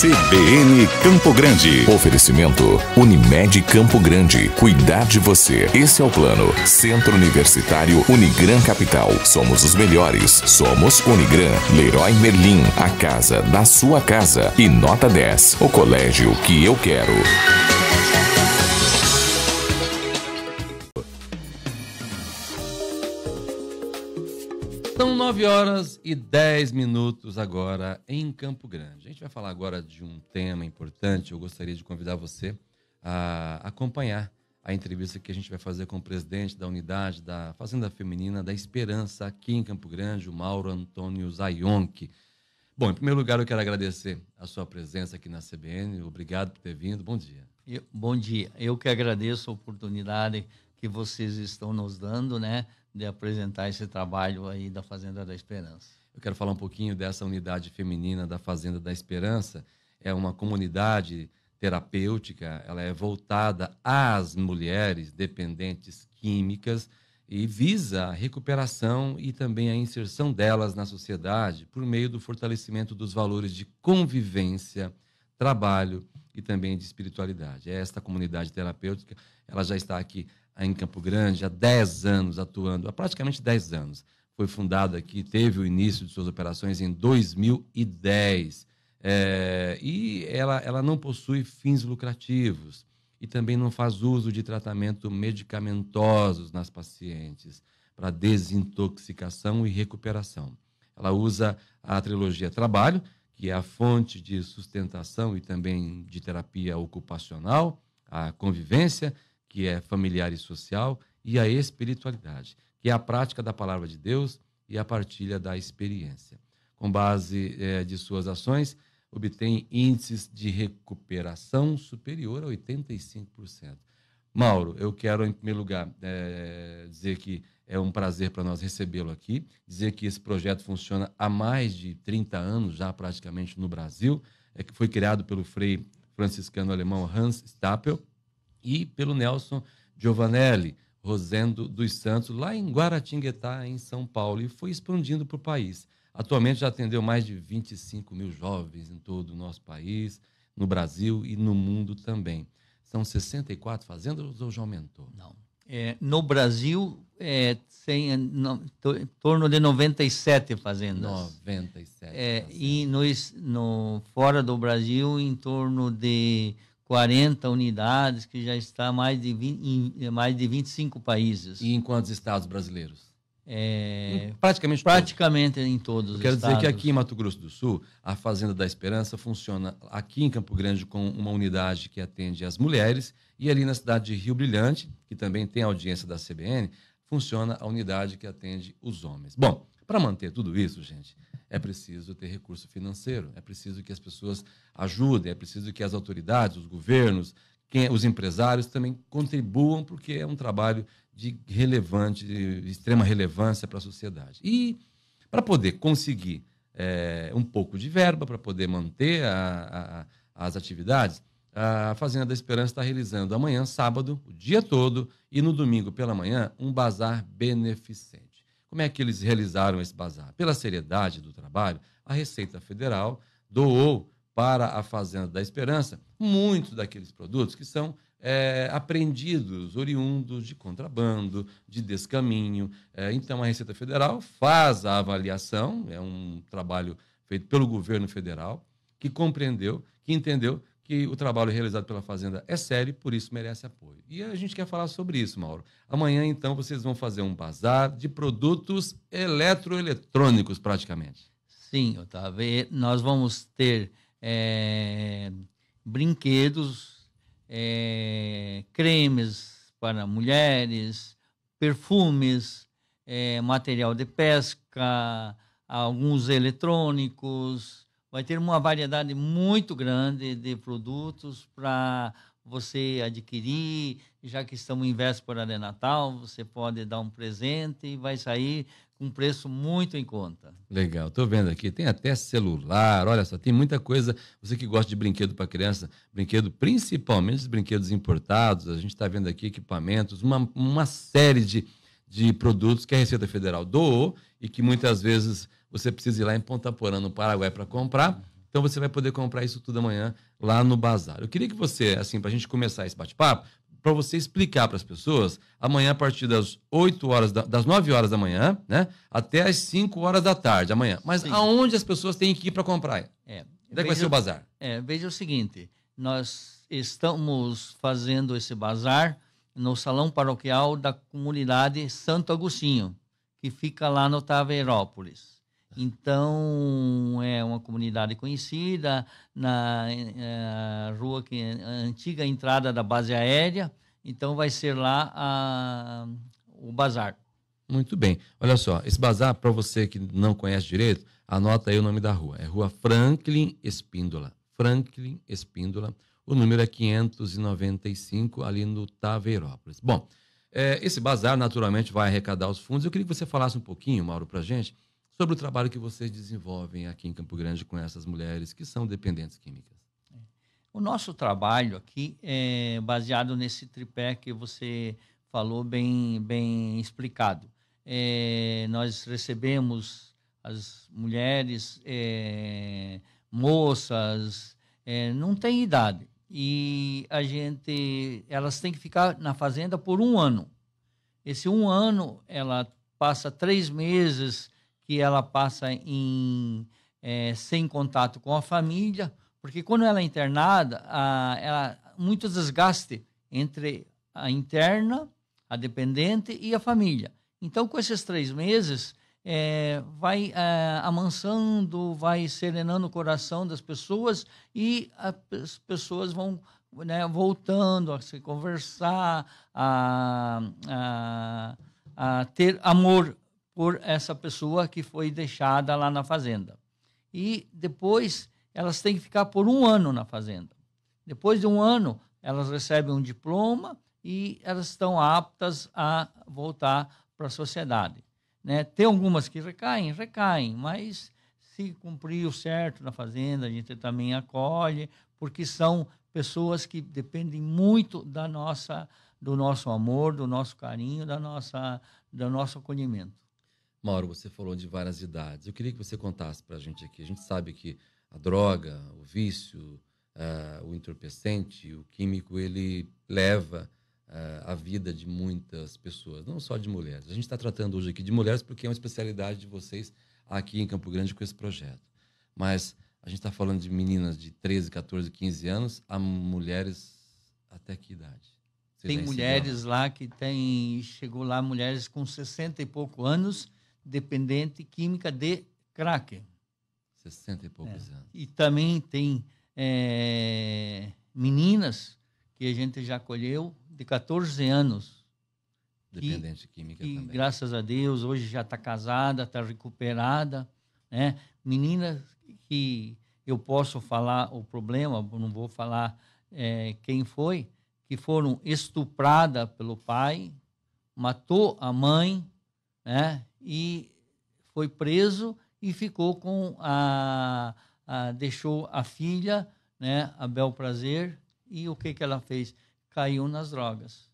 CBN Campo Grande. Oferecimento Unimed Campo Grande. Cuidar de você. Esse é o plano. Centro Universitário Unigran Capital. Somos os melhores. Somos Unigran. Leroy Merlin. A casa da sua casa. E nota 10. O colégio que eu quero. 9 horas e 10 minutos agora em Campo Grande. A gente vai falar agora de um tema importante. Eu gostaria de convidar você a acompanhar a entrevista que a gente vai fazer com o presidente da unidade da Fazenda Feminina da Esperança aqui em Campo Grande, o Mauro Antônio Zaionchi. Bom, em primeiro lugar, eu quero agradecer a sua presença aqui na CBN. Obrigado por ter vindo. Bom dia. Eu, bom dia. Eu que agradeço a oportunidade que vocês estão nos dando, né? de apresentar esse trabalho aí da Fazenda da Esperança. Eu quero falar um pouquinho dessa unidade feminina da Fazenda da Esperança. É uma comunidade terapêutica, ela é voltada às mulheres dependentes químicas e visa a recuperação e também a inserção delas na sociedade por meio do fortalecimento dos valores de convivência, trabalho e também de espiritualidade. É esta comunidade terapêutica, ela já está aqui em Campo Grande há 10 anos atuando, há praticamente 10 anos. Foi fundado aqui, teve o início de suas operações em 2010. É, eh, e ela, ela não possui fins lucrativos e também não faz uso de tratamento medicamentosos nas pacientes para desintoxicação e recuperação. Ela usa a trilogia Trabalho, que é a fonte de sustentação e também de terapia ocupacional, a convivência, que é familiar e social, e a espiritualidade, que é a prática da palavra de Deus e a partilha da experiência. Com base eh, de suas ações, obtém índices de recuperação superior a 85%. Mauro, eu quero, em primeiro lugar, eh, dizer que é um prazer para nós recebê-lo aqui, dizer que esse projeto funciona há mais de 30 anos já praticamente no Brasil, é que foi criado pelo Frei franciscano alemão Hans Stapel, e pelo Nelson Giovanelli Rosendo dos Santos, lá em Guaratinguetá, em São Paulo, e foi expandindo para o país. Atualmente já atendeu mais de 25 mil jovens em todo o nosso país, no Brasil e no mundo também. São 64 fazendas ou já aumentou? Não. É, no Brasil, é, tem no, em torno de 97 fazendas. 97. É, fazendas. E nos, no, fora do Brasil, em torno de 40 unidades, que já está mais de 20, em mais de 25 países. E em quantos estados brasileiros? É, praticamente praticamente todos. em todos Quero dizer que aqui em Mato Grosso do Sul, a Fazenda da Esperança funciona aqui em Campo Grande com uma unidade que atende as mulheres e ali na cidade de Rio Brilhante, que também tem audiência da CBN, funciona a unidade que atende os homens. Bom, para manter tudo isso, gente, é preciso ter recurso financeiro, é preciso que as pessoas ajudem, é preciso que as autoridades, os governos, quem, os empresários também contribuam, porque é um trabalho de relevante, de extrema relevância para a sociedade. E para poder conseguir é, um pouco de verba, para poder manter a, a, as atividades, a Fazenda da Esperança está realizando amanhã, sábado, o dia todo, e no domingo pela manhã, um bazar beneficente. Como é que eles realizaram esse bazar? Pela seriedade do trabalho, a Receita Federal doou para a Fazenda da Esperança muitos daqueles produtos que são é, apreendidos, oriundos de contrabando, de descaminho. É, então, a Receita Federal faz a avaliação, é um trabalho feito pelo governo federal, que compreendeu, que entendeu que o trabalho realizado pela Fazenda é sério, por isso merece apoio. E a gente quer falar sobre isso, Mauro. Amanhã, então, vocês vão fazer um bazar de produtos eletroeletrônicos, praticamente. Sim, Otávio. Nós vamos ter é, brinquedos, é, cremes para mulheres, perfumes, é, material de pesca, alguns eletrônicos, vai ter uma variedade muito grande de produtos para você adquirir, já que estamos em véspera de Natal, você pode dar um presente e vai sair com um preço muito em conta. Legal, estou vendo aqui, tem até celular, olha só, tem muita coisa. Você que gosta de brinquedo para criança, brinquedo principalmente os brinquedos importados, a gente está vendo aqui equipamentos, uma, uma série de, de produtos que a Receita Federal doou e que muitas vezes você precisa ir lá em Ponta Porã, no Paraguai, para comprar. Então você vai poder comprar isso tudo amanhã lá no bazar. Eu queria que você, assim, para a gente começar esse bate-papo, para você explicar para as pessoas, amanhã a partir das 8 horas, da, das 9 horas da manhã, né? Até as 5 horas da tarde amanhã. Mas Sim. aonde as pessoas têm que ir para comprar? É. Onde é que vai ser o bazar? É, veja o seguinte, nós estamos fazendo esse bazar no Salão Paroquial da Comunidade Santo Agostinho, que fica lá no Taveirópolis. Então, é uma comunidade conhecida, na é, rua que a antiga entrada da base aérea. Então, vai ser lá a, o bazar. Muito bem. Olha só, esse bazar, para você que não conhece direito, anota aí o nome da rua. É Rua Franklin Espíndola. Franklin Espíndola. O número é 595, ali no Taveirópolis. Bom, é, esse bazar naturalmente vai arrecadar os fundos. Eu queria que você falasse um pouquinho, Mauro, para gente, sobre o trabalho que vocês desenvolvem aqui em Campo Grande com essas mulheres que são dependentes químicas. É. O nosso trabalho aqui é baseado nesse tripé que você falou bem, bem explicado. É, nós recebemos as mulheres, é, moças, é, não tem idade. E a gente, elas têm que ficar na fazenda por um ano. Esse um ano, ela passa três meses que ela passa em é, sem contato com a família, porque quando ela é internada, a, ela muito desgaste entre a interna, a dependente e a família. Então, com esses três meses, é, vai é, amansando, vai serenando o coração das pessoas e as pessoas vão né, voltando a se conversar, a, a, a ter amor por essa pessoa que foi deixada lá na fazenda. E depois elas têm que ficar por um ano na fazenda. Depois de um ano, elas recebem um diploma e elas estão aptas a voltar para a sociedade. Né? Tem algumas que recaem, recaem, mas se cumprir o certo na fazenda, a gente também acolhe, porque são pessoas que dependem muito da nossa, do nosso amor, do nosso carinho, da nossa, do nosso acolhimento. Mauro, você falou de várias idades. Eu queria que você contasse para a gente aqui. A gente sabe que a droga, o vício, uh, o entorpecente, o químico, ele leva uh, a vida de muitas pessoas, não só de mulheres. A gente está tratando hoje aqui de mulheres porque é uma especialidade de vocês aqui em Campo Grande com esse projeto. Mas a gente está falando de meninas de 13, 14, 15 anos a mulheres até que idade? Você tem mulheres lá que tem chegou lá mulheres com 60 e pouco anos dependente química de crack. 60 e poucos é. anos. E também tem é, meninas que a gente já colheu de 14 anos. Dependente que, química que, também. Graças a Deus, hoje já está casada, está recuperada. Né? Meninas que eu posso falar o problema, não vou falar é, quem foi, que foram estupradas pelo pai, matou a mãe, né? e foi preso e ficou com a, a deixou a filha, né, a Bel Prazer, e o que que ela fez? Caiu nas drogas.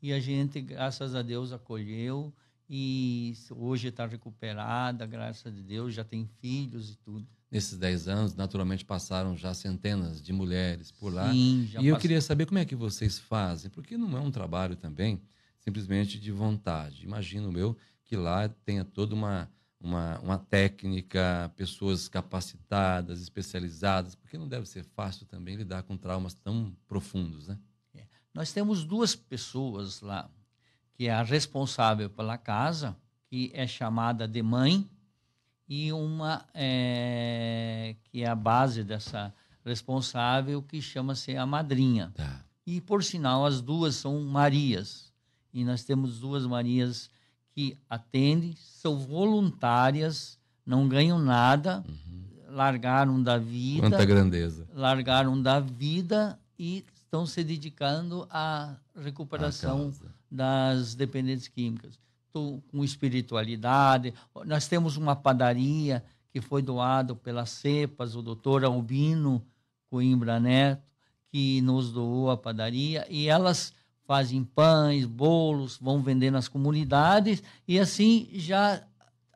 E a gente, graças a Deus, acolheu e hoje está recuperada, graças a Deus, já tem filhos e tudo. Nesses 10 anos, naturalmente passaram já centenas de mulheres por lá. Sim, já e eu queria saber como é que vocês fazem, porque não é um trabalho também simplesmente de vontade. Imagino eu que lá tenha toda uma, uma, uma técnica, pessoas capacitadas, especializadas, porque não deve ser fácil também lidar com traumas tão profundos, né? É. Nós temos duas pessoas lá, que é a responsável pela casa, que é chamada de mãe, e uma é, que é a base dessa responsável, que chama-se a madrinha. Tá. E, por sinal, as duas são Marias. E nós temos duas Marias que atendem, são voluntárias, não ganham nada, uhum. largaram da vida. Quanta grandeza. Largaram da vida e estão se dedicando à recuperação das dependentes químicas. Estou com espiritualidade. Nós temos uma padaria que foi doado pelas cepas, o doutor Albino Coimbra Neto, que nos doou a padaria, e elas fazem pães, bolos, vão vender nas comunidades e assim já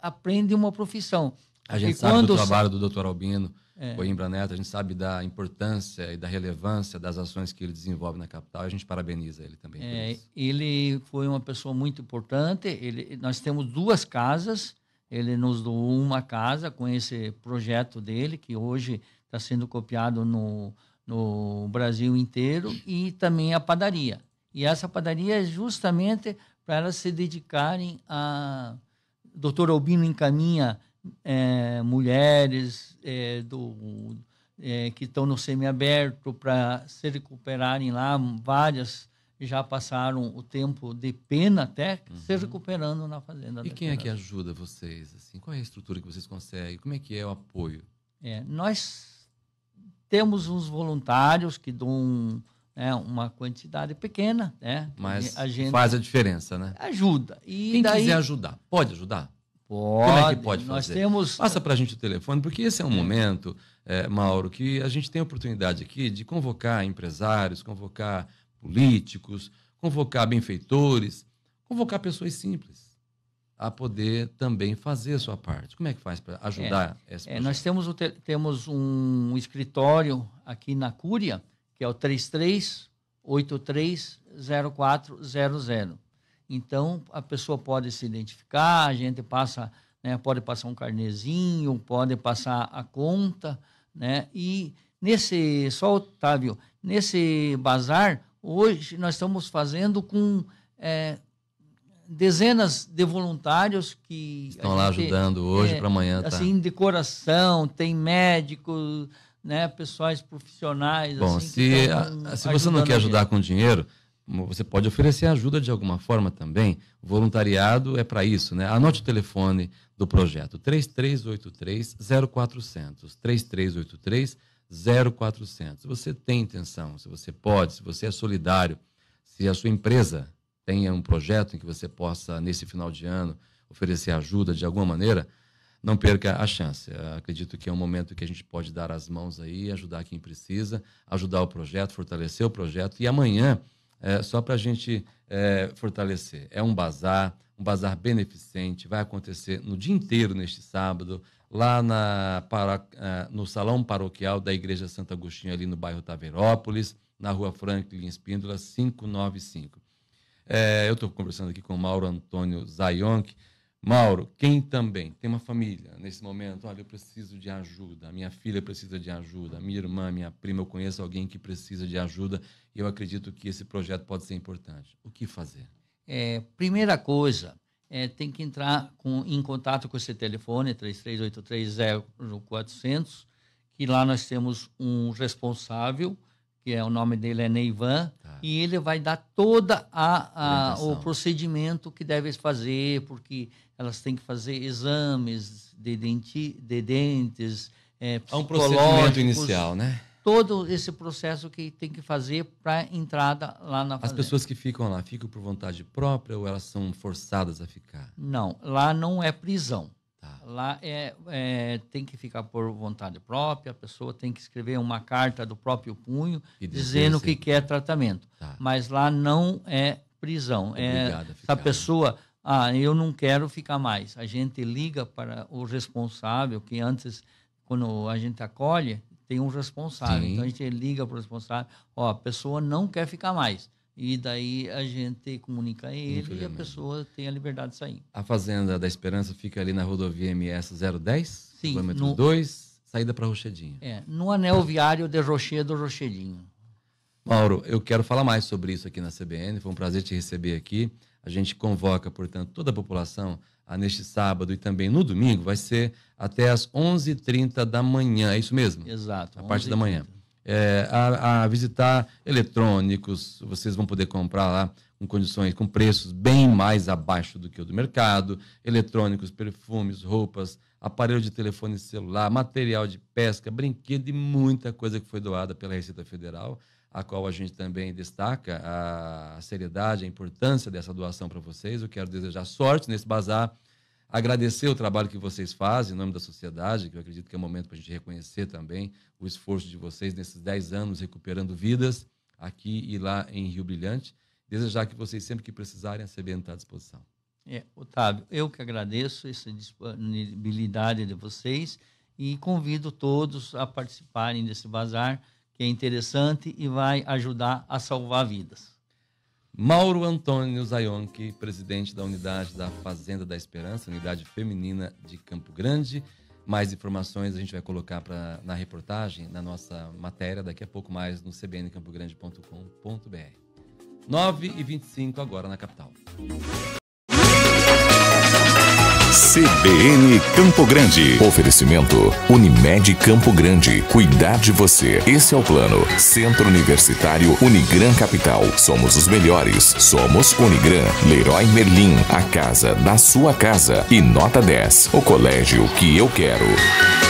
aprende uma profissão. A gente e sabe do trabalho do Dr. Albino é. Coimbra Neto, a gente sabe da importância e da relevância das ações que ele desenvolve na capital. A gente parabeniza ele também é, por isso. Ele foi uma pessoa muito importante. Ele, nós temos duas casas. Ele nos doou uma casa com esse projeto dele, que hoje está sendo copiado no, no Brasil inteiro, e também a padaria. E essa padaria é justamente para elas se dedicarem a. Doutor Albino encaminha é, mulheres é, do, é, que estão no semiaberto para se recuperarem lá. Várias já passaram o tempo de pena até uhum. se recuperando na fazenda. E quem é que ajuda vocês? Assim, qual é a estrutura que vocês conseguem? Como é que é o apoio? É, nós temos uns voluntários que dão né, uma quantidade pequena, né? Mas a gente faz a diferença, né? Ajuda. E Quem daí... quiser ajudar, pode ajudar? Pode. Como é que pode nós fazer? Temos... Passa para a gente o telefone, porque esse é um momento, é, Mauro, que a gente tem a oportunidade aqui de convocar empresários, convocar políticos, convocar benfeitores, convocar pessoas simples a poder também fazer a sua parte. Como é que faz para ajudar é, essa é, Nós temos, temos um escritório aqui na Cúria, que é o 33830400. Então, a pessoa pode se identificar, a gente passa, né, pode passar um carnezinho, pode passar a conta, né? E nesse, só Otávio, nesse bazar, hoje nós estamos fazendo com é, dezenas de voluntários que estão lá ajudando hoje é, para amanhã. Tá? Assim, de coração, tem médicos, né, pessoais profissionais. Bom, assim, se, a, se você não quer ajudar com dinheiro, você pode oferecer ajuda de alguma forma também. O voluntariado é para isso, né? Anote o telefone do projeto: 3383-0400. 3383-0400. Se você tem intenção, se você pode, se você é solidário, se a sua empresa tenha um projeto em que você possa, nesse final de ano, oferecer ajuda de alguma maneira não perca a chance. Eu ah, acredito que é um momento que a gente pode dar as mãos aí, ajudar quem precisa, ajudar o projeto, fortalecer o projeto. E amanhã, é, só para a gente é, fortalecer, é um bazar, um bazar beneficente, vai acontecer no dia inteiro neste sábado, lá na, para, é, no Salão Paroquial da Igreja Santo Agostinho, ali no bairro Taverópolis, na rua Franklin Espíndola, 595. É, eu estou conversando aqui com o Mauro Antônio Zayonk, Mauro, quem também tem uma família nesse momento, olha, eu preciso de ajuda, minha filha precisa de ajuda, minha irmã, minha prima, eu conheço alguém que precisa de ajuda e eu acredito que esse projeto pode ser importante. O que fazer? É, primeira coisa, é, tem que entrar com, em contato com esse telefone, 33830400, que lá nós temos um responsável que é o nome dele é Neivan, tá. e ele vai dar toda a, a o procedimento que devem fazer, porque elas têm que fazer exames de, denti, de dentes, é, é um procedimento inicial, né? Todo esse processo que tem que fazer para entrada lá na fazenda. As pessoas que ficam lá, ficam por vontade própria ou elas são forçadas a ficar? Não, lá não é prisão. Tá. Lá é, é, tem que ficar por vontade própria, a pessoa tem que escrever uma carta do próprio punho dizendo que quer tratamento. Tá. Mas lá não é prisão. É Obrigado é, a né? pessoa, ah, eu não quero ficar mais. A gente liga para o responsável, que antes, quando a gente acolhe, tem um responsável. Então, sim. Então a gente liga para o responsável, ó, a pessoa não quer ficar mais. E daí a gente comunica a ele e a pessoa tem a liberdade de sair. A Fazenda da Esperança fica ali na rodovia MS 010, Sim, quilômetro no... 2, saída para Rochedinho. É, no anel viário de Rochedo Rochedinho. Mauro, eu quero falar mais sobre isso aqui na CBN, foi um prazer te receber aqui. A gente convoca, portanto, toda a população a neste sábado e também no domingo, vai ser até às 11h30 da manhã, é isso mesmo? Exato. A parte da manhã é, a, a, visitar eletrônicos, vocês vão poder comprar lá com condições, com preços bem mais abaixo do que o do mercado, eletrônicos, perfumes, roupas, aparelho de telefone celular, material de pesca, brinquedo e muita coisa que foi doada pela Receita Federal, a qual a gente também destaca a seriedade, a importância dessa doação para vocês. Eu quero desejar sorte nesse bazar agradecer o trabalho que vocês fazem em nome da sociedade, que eu acredito que é o momento para a gente reconhecer também o esforço de vocês nesses 10 anos recuperando vidas aqui e lá em Rio Brilhante. Desejar que vocês, sempre que precisarem, a CBN está à disposição. É, Otávio, eu que agradeço essa disponibilidade de vocês e convido todos a participarem desse bazar, que é interessante e vai ajudar a salvar vidas. Mauro Antônio Zaionchi, presidente da unidade da Fazenda da Esperança, unidade feminina de Campo Grande. Mais informações a gente vai colocar pra, na reportagem, na nossa matéria, daqui a pouco mais no cbncampogrande.com.br. 9 e 25 agora na capital. CBN Campo Grande. Oferecimento Unimed Campo Grande. Cuidar de você. Esse é o plano. Centro Universitário Unigran Capital. Somos os melhores. Somos Unigran. Leroy Merlin. A casa da sua casa. E nota 10. O colégio que eu quero.